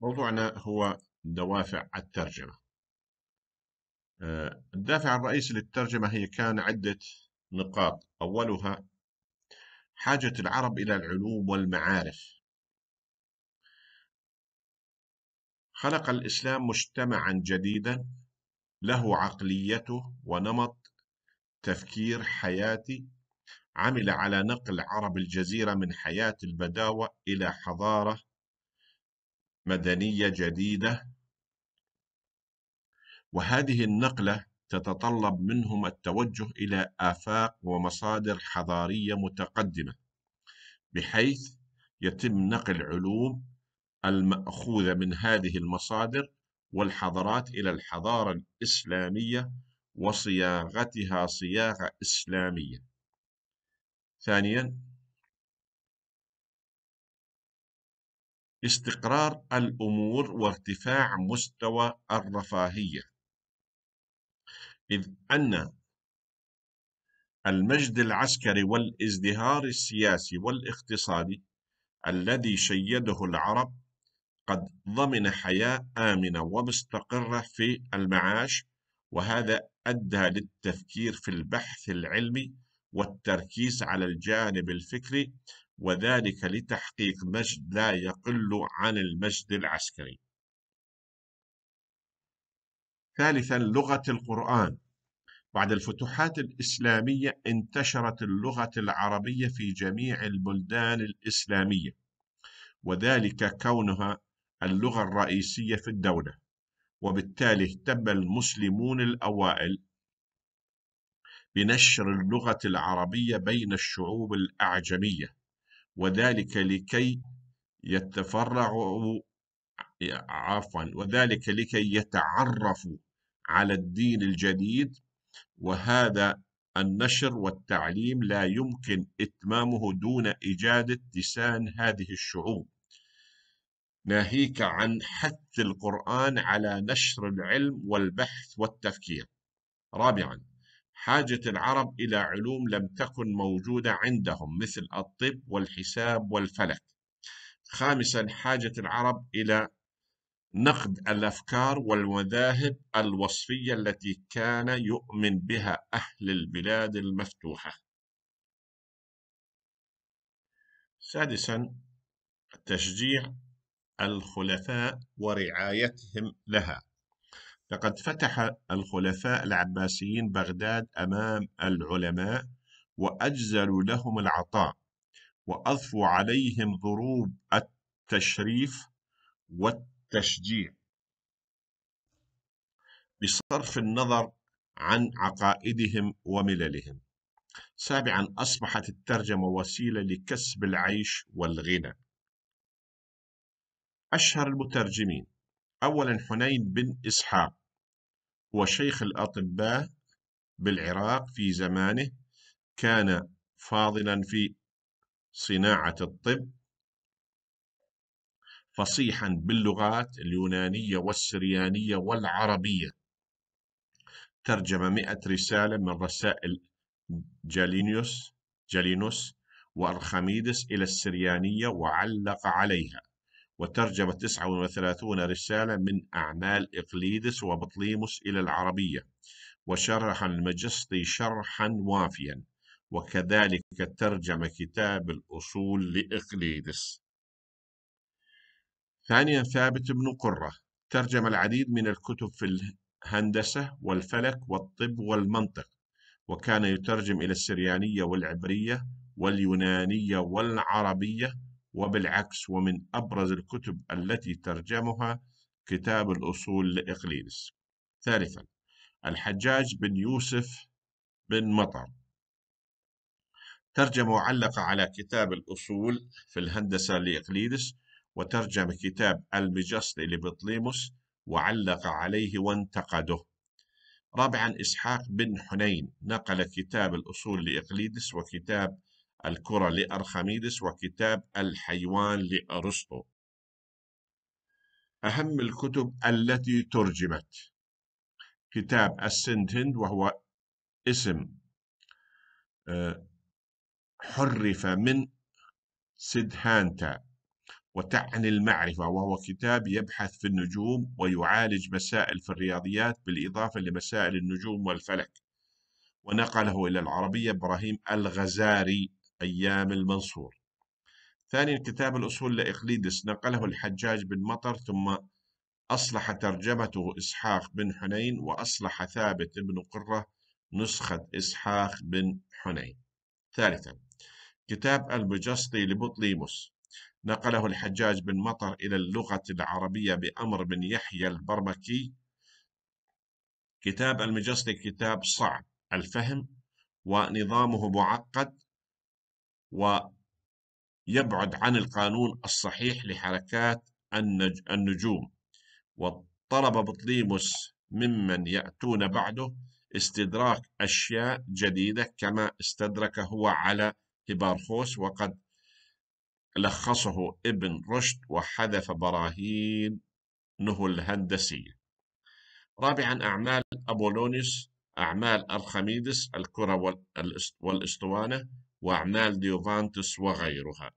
موضوعنا هو دوافع الترجمة آه، الدافع الرئيسي للترجمة هي كان عدة نقاط أولها حاجة العرب إلى العلوم والمعارف خلق الإسلام مجتمعا جديدا له عقليته ونمط تفكير حياتي عمل على نقل عرب الجزيرة من حياة البداوة إلى حضارة مدنية جديدة وهذه النقلة تتطلب منهم التوجه إلى آفاق ومصادر حضارية متقدمة بحيث يتم نقل علوم المأخوذة من هذه المصادر والحضارات إلى الحضارة الإسلامية وصياغتها صياغة إسلامية ثانياً استقرار الأمور وارتفاع مستوى الرفاهية إذ أن المجد العسكري والازدهار السياسي والاقتصادي الذي شيده العرب قد ضمن حياة آمنة ومستقرة في المعاش وهذا أدى للتفكير في البحث العلمي والتركيز على الجانب الفكري وذلك لتحقيق مجد لا يقل عن المجد العسكري ثالثا لغة القرآن بعد الفتوحات الإسلامية انتشرت اللغة العربية في جميع البلدان الإسلامية وذلك كونها اللغة الرئيسية في الدولة وبالتالي اهتم المسلمون الأوائل بنشر اللغة العربية بين الشعوب الأعجمية وذلك لكي يتفرعوا عفوا وذلك لكي يتعرفوا على الدين الجديد وهذا النشر والتعليم لا يمكن إتمامه دون إجادة لسان هذه الشعوب ناهيك عن حث القرآن على نشر العلم والبحث والتفكير رابعا حاجة العرب إلى علوم لم تكن موجودة عندهم مثل الطب والحساب والفلك. خامسا حاجة العرب إلى نقد الأفكار والمذاهب الوصفية التي كان يؤمن بها أهل البلاد المفتوحة. سادسا تشجيع الخلفاء ورعايتهم لها لقد فتح الخلفاء العباسيين بغداد أمام العلماء وأجزلوا لهم العطاء وأضفوا عليهم ضروب التشريف والتشجيع بصرف النظر عن عقائدهم ومللهم سابعا أصبحت الترجمة وسيلة لكسب العيش والغنى أشهر المترجمين أولا حنين بن إسحاق وشيخ الأطباء بالعراق في زمانه كان فاضلا في صناعة الطب فصيحا باللغات اليونانية والسريانية والعربية ترجم مئة رسالة من رسائل جالينيوس جالينوس وأرخميدس إلى السريانية وعلق عليها وترجم 39 رسالة من أعمال إقليدس وبطليموس إلى العربية وشرح المجسطي شرحا وافيا وكذلك ترجم كتاب الأصول لإقليدس ثانيا ثابت بن قرة ترجم العديد من الكتب في الهندسة والفلك والطب والمنطق وكان يترجم إلى السريانية والعبرية واليونانية والعربية وبالعكس ومن أبرز الكتب التي ترجمها كتاب الأصول لإقليدس ثالثا الحجاج بن يوسف بن مطر ترجم وعلق على كتاب الأصول في الهندسة لإقليدس وترجم كتاب المجسطي لبطليموس وعلق عليه وانتقده رابعا إسحاق بن حنين نقل كتاب الأصول لإقليدس وكتاب الكرة لأرخميدس وكتاب الحيوان لأرسطو أهم الكتب التي ترجمت كتاب السند هند وهو اسم آه، حرف من سدهانتا وتعني المعرفة وهو كتاب يبحث في النجوم ويعالج مسائل في الرياضيات بالإضافة لمسائل النجوم والفلك ونقله إلى العربية إبراهيم الغزاري أيام المنصور ثانيا كتاب الأصول لإقليدس نقله الحجاج بن مطر ثم أصلح ترجمته إسحاق بن حنين وأصلح ثابت بن قرة نسخة إسحاق بن حنين ثالثا كتاب البجسطي لبطليموس نقله الحجاج بن مطر إلى اللغة العربية بأمر بن يحيى البرمكي كتاب المجسطي كتاب صعب الفهم ونظامه معقد ويبعد عن القانون الصحيح لحركات النج النجوم وطلب بطليموس ممن يأتون بعده استدراك أشياء جديدة كما استدرك هو على هبارخوس وقد لخصه ابن رشد وحذف براهينه الهندسية رابعا أعمال أبولونيوس أعمال أرخميدس الكرة والأسطوانة وأعمال ديوفانتس وغيرها